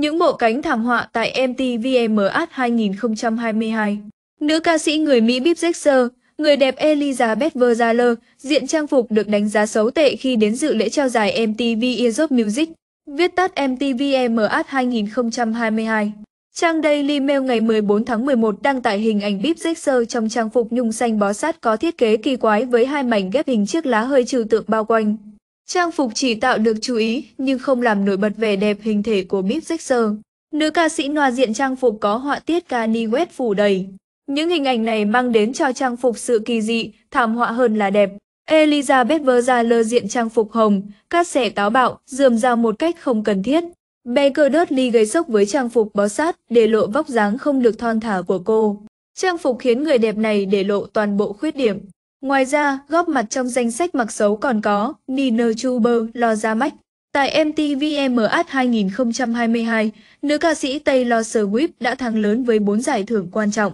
Những bộ cánh thảm họa tại MTVMS 2022. Nữ ca sĩ người Mỹ Bip Dexter, người đẹp Elizabeth Verzaler, diện trang phục được đánh giá xấu tệ khi đến dự lễ trao giải MTV Europe Music, viết tắt MTVMS 2022. Trang Daily Mail ngày 14 tháng 11 đăng tải hình ảnh Bip Dexter trong trang phục nhung xanh bó sát có thiết kế kỳ quái với hai mảnh ghép hình chiếc lá hơi trừu tượng bao quanh. Trang phục chỉ tạo được chú ý nhưng không làm nổi bật vẻ đẹp hình thể của Mick Jackson. Nữ ca sĩ nòa diện trang phục có họa tiết Kanye West phủ đầy. Những hình ảnh này mang đến cho trang phục sự kỳ dị, thảm họa hơn là đẹp. Elizabeth Verza lơ diện trang phục hồng, cắt xẻ táo bạo, dườm ra một cách không cần thiết. Baker Dudley gây sốc với trang phục bó sát để lộ vóc dáng không được thon thả của cô. Trang phục khiến người đẹp này để lộ toàn bộ khuyết điểm. Ngoài ra, góp mặt trong danh sách mặc xấu còn có Nina Chuber, Lo Ra Mách. Tại MTVMAS 2022, nữ ca sĩ Taylor Swift đã thắng lớn với 4 giải thưởng quan trọng.